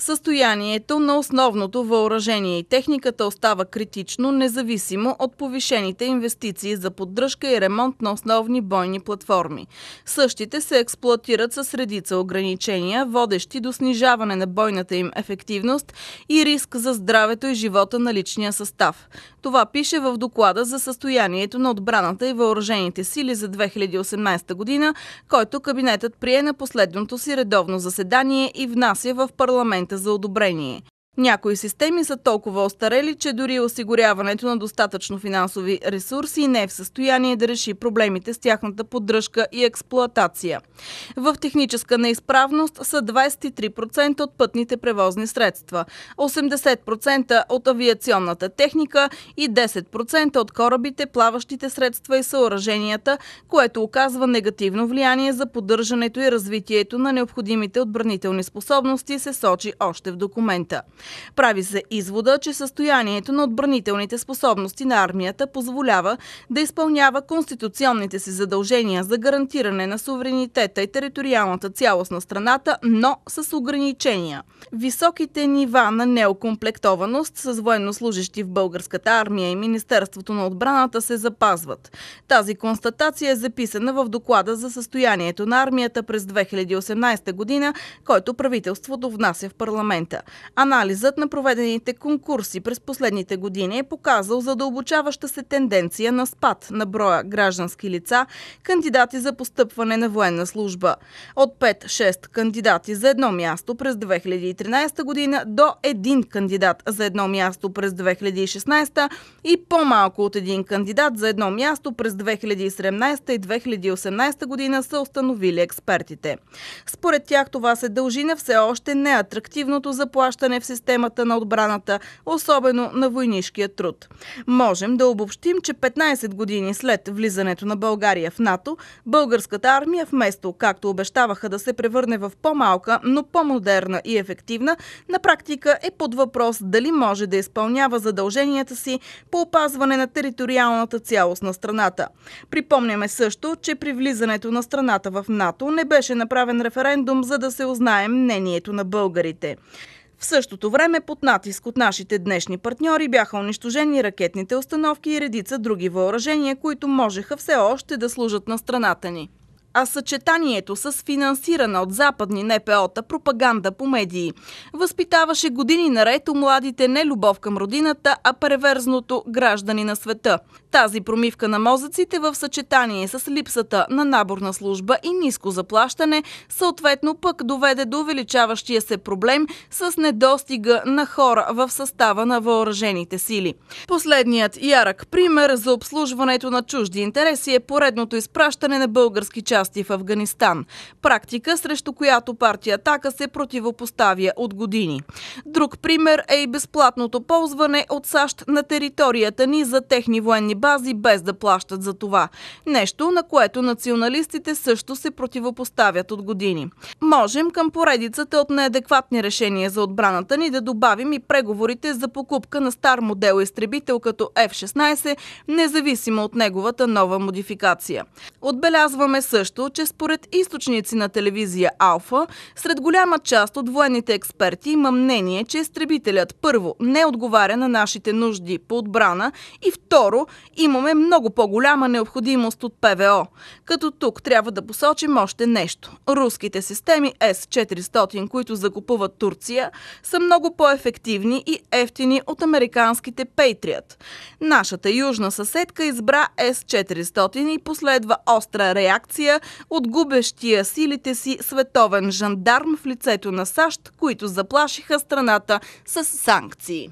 Състоянието на основното въоръжение и техниката остава критично, независимо от повишените инвестиции за поддръжка и ремонт на основни бойни платформи. Същите се експлуатират с редица ограничения, водещи до снижаване на бойната им ефективност и риск за здравето и живота на личния състав. Това пише в доклада за състоянието на отбраната и въоръжените сили за 2018 година, който кабинетът прие на последното си редовно заседание и внася в парламент за одобрение. Някои системи са толкова остарели, че дори осигуряването на достатъчно финансови ресурси не е в състояние да реши проблемите с тяхната поддръжка и експлоатация. В техническа неизправност са 23% от пътните превозни средства, 80% от авиационната техника и 10% от корабите, плаващите средства и съоръженията, което оказва негативно влияние за поддържането и развитието на необходимите отбранителни способности, се сочи още в документа. Прави се извода, че състоянието на отбранителните способности на армията позволява да изпълнява конституционните си задължения за гарантиране на суверенитета и териториалната цялост на страната, но с ограничения. Високите нива на неокомплектованост с военнослужащи в Българската армия и Министерството на отбраната се запазват. Тази констатация е записана в доклада за състоянието на армията през 2018 година, който правителството внася в парламента. Анализ Анализът на проведените конкурси през последните години е показал задълбочаваща се тенденция на спад на броя граждански лица, кандидати за постъпване на военна служба. От 5-6 кандидати за едно място през 2013 година до един кандидат за едно място през 2016 и по-малко от един кандидат за едно място през 2017 и 2018 година са установили експертите. Според тях това се дължи на все още неатрактивното заплащане в системата системата на отбраната, особено на войнишкия труд. Можем да обобщим, че 15 години след влизането на България в НАТО, българската армия вместо, както обещаваха да се превърне в по-малка, но по-модерна и ефективна, на практика е под въпрос дали може да изпълнява задълженията си по опазване на териториалната цялост на страната. Припомняме също, че при влизането на страната в НАТО не беше направен референдум, за да се узнае мнението на българите. В същото време, под натиск от нашите днешни партньори, бяха унищожени ракетните установки и редица други въоръжения, които можеха все още да служат на страната ни а съчетанието с финансирана от западни НПО-та пропаганда по медии. Възпитаваше години наред у младите не любов към родината, а преверзното граждани на света. Тази промивка на мозъците в съчетание с липсата на наборна служба и ниско заплащане, съответно пък доведе до увеличаващия се проблем с недостига на хора в състава на въоръжените сили. Последният ярък пример за обслужването на чужди интереси е поредното изпращане на български част части в Афганистан. Практика, срещу която партия Атака се противопоставя от години. Друг пример е и безплатното ползване от САЩ на територията ни за техни военни бази, без да плащат за това. Нещо, на което националистите също се противопоставят от години. Можем към поредицата от неадекватни решения за отбраната ни да добавим и преговорите за покупка на стар модел изтребител като F-16, независимо от неговата нова модификация. Отбелязваме също също, че според източници на телевизия Алфа, сред голяма част от военните експерти има мнение, че изтребителят първо не отговаря на нашите нужди по отбрана и второ имаме много по-голяма необходимост от ПВО. Като тук трябва да посочим още нещо. Руските системи С-400, които закупуват Турция, са много по-ефективни и ефтини от американските Patriot. Нашата южна съседка избра С-400 и последва остра реакция от губещия силите си световен жандарм в лицето на САЩ, които заплашиха страната с санкции.